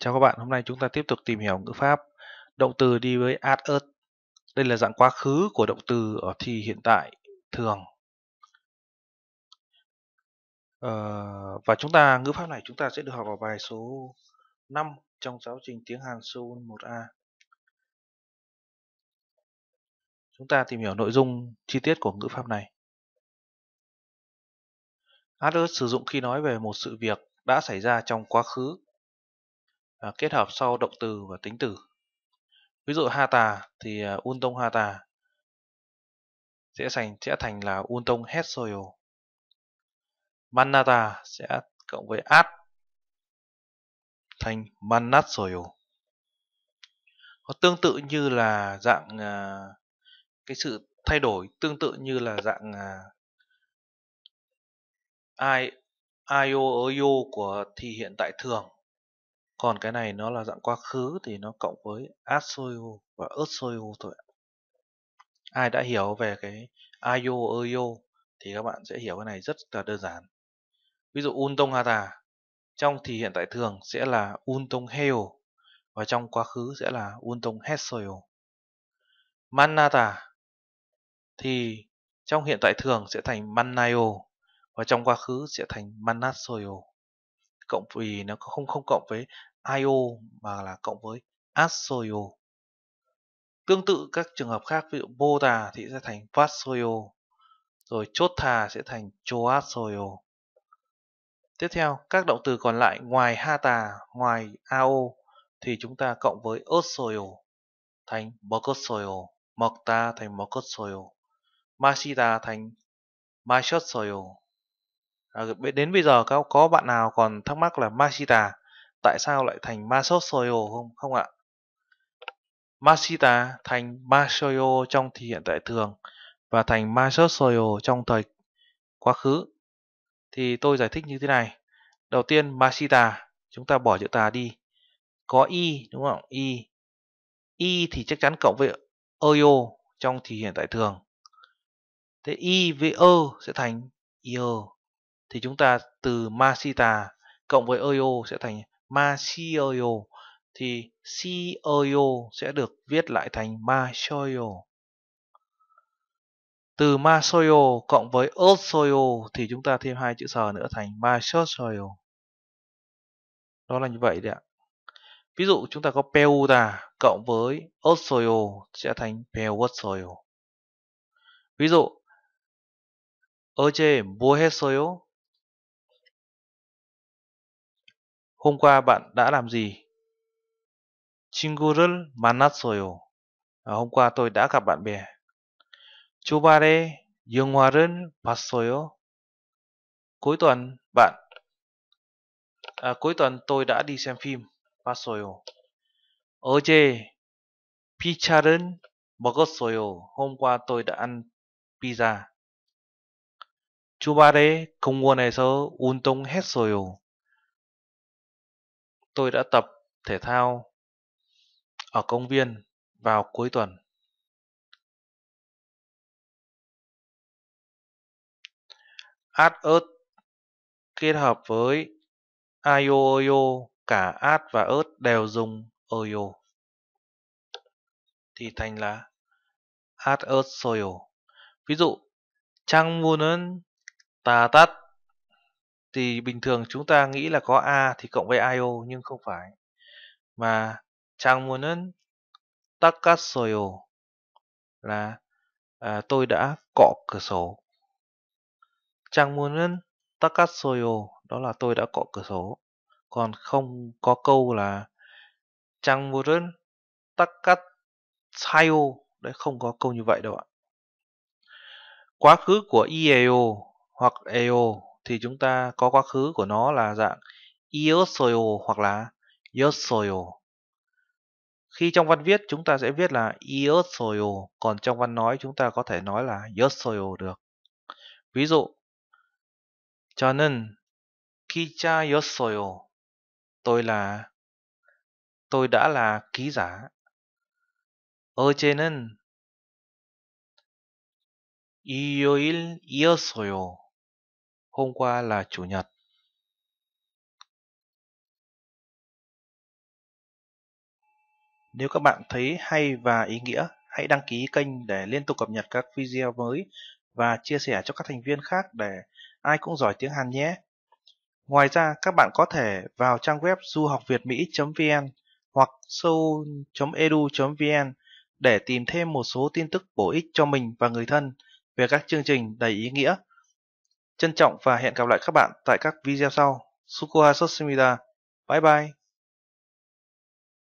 Chào các bạn, hôm nay chúng ta tiếp tục tìm hiểu ngữ pháp động từ đi với at ớt. Đây là dạng quá khứ của động từ ở thì hiện tại thường. Ờ, và chúng ta ngữ pháp này chúng ta sẽ được học vào bài số 5 trong giáo trình tiếng Hàn Seoul 1A. Chúng ta tìm hiểu nội dung chi tiết của ngữ pháp này. At ớt sử dụng khi nói về một sự việc đã xảy ra trong quá khứ à, kết hợp sau động từ và tính từ ví dụ ha tà thì uh, à, un tông sẽ thành sẽ thành là un hetsoyo. hết manata sẽ cộng với at thành manat nó tương tự như là dạng uh, cái sự thay đổi tương tự như là dạng uh, i io io của thì hiện tại thường còn cái này nó là dạng quá khứ thì nó cộng với asoyu và osoyu thôi ai đã hiểu về cái ayo oyo thì các bạn sẽ hiểu cái này rất là đơn giản ví dụ un tông hata trong thì hiện tại thường sẽ là un heo và trong quá khứ sẽ là un hesoyo manata thì trong hiện tại thường sẽ thành mannayo và trong quá khứ sẽ thành manasoyo cộng vì nó không không cộng với IO mà là cộng với Asoyo. Tương tự các trường hợp khác ví dụ Bota thì sẽ thành Vasoyo, rồi chốt thà sẽ thành Choasoyo. Tiếp theo, các động từ còn lại ngoài Hata, ngoài AO thì chúng ta cộng với Osoyo thành Mokosoyo, Mokta thành Mokosoyo, Mashita thành Mashotsoyo, à, đến bây giờ các có bạn nào còn thắc mắc là Masita tại sao lại thành Masosoyo không không ạ Masita thành Masoyo trong thì hiện tại thường và thành Masosoyo trong thời quá khứ thì tôi giải thích như thế này đầu tiên Masita chúng ta bỏ chữ tà đi có y đúng không y y thì chắc chắn cộng với oyo trong thì hiện tại thường thế y với ơ e sẽ thành yo thì chúng ta từ Masita cộng với Oyo sẽ thành Masioyo thì Sioyo sẽ được viết lại thành Masoyo. Từ Masoyo cộng với Osoyo thì chúng ta thêm hai chữ sờ nữa thành Masoyo. Đó là như vậy đấy ạ. Ví dụ chúng ta có Peuta cộng với Osoyo sẽ thành Peuosoyo. Ví dụ Oje Buhesoyo Hôm qua bạn đã làm gì? 친구를 만났어요. À, hôm qua tôi đã gặp bạn bè. 주말에 영화를 봤어요. Cuối tuần bạn à, cuối tuần tôi đã đi xem phim. 봤어요. 어제 피자를 먹었어요. Hôm qua tôi đã ăn pizza. 주말에 공원에서 운동했어요 tôi đã tập thể thao ở công viên vào cuối tuần. Ad ớt kết hợp với IO IO cả ad và ớt đều dùng IO thì thành là ad ớt soil. Ví dụ chẳng muốn ta tắt thì bình thường chúng ta nghĩ là có A thì cộng với IO nhưng không phải. Mà muốn 닦았어요 là à, tôi đã cọ cửa sổ. muốn 닦았어요 đó là tôi đã cọ cửa sổ. Còn không có câu là muốn 닦았어요 đấy không có câu như vậy đâu ạ. Quá khứ của IEO hoặc EO thì chúng ta có quá khứ của nó là dạng iosoyo hoặc là yosoyo. Khi trong văn viết chúng ta sẽ viết là iosoyo, còn trong văn nói chúng ta có thể nói là yosoyo được. Ví dụ, 저는 기자였어요. Tôi là tôi đã là ký giả. 어제는 일요일이었어요. Hôm qua là chủ nhật. Nếu các bạn thấy hay và ý nghĩa, hãy đăng ký kênh để liên tục cập nhật các video mới và chia sẻ cho các thành viên khác để ai cũng giỏi tiếng Hàn nhé. Ngoài ra, các bạn có thể vào trang web du học việt mỹ.vn hoặc seoul.edu.vn để tìm thêm một số tin tức bổ ích cho mình và người thân về các chương trình đầy ý nghĩa Trân trọng và hẹn gặp lại các bạn tại các video sau. Sukuha Soshimida. Bye bye!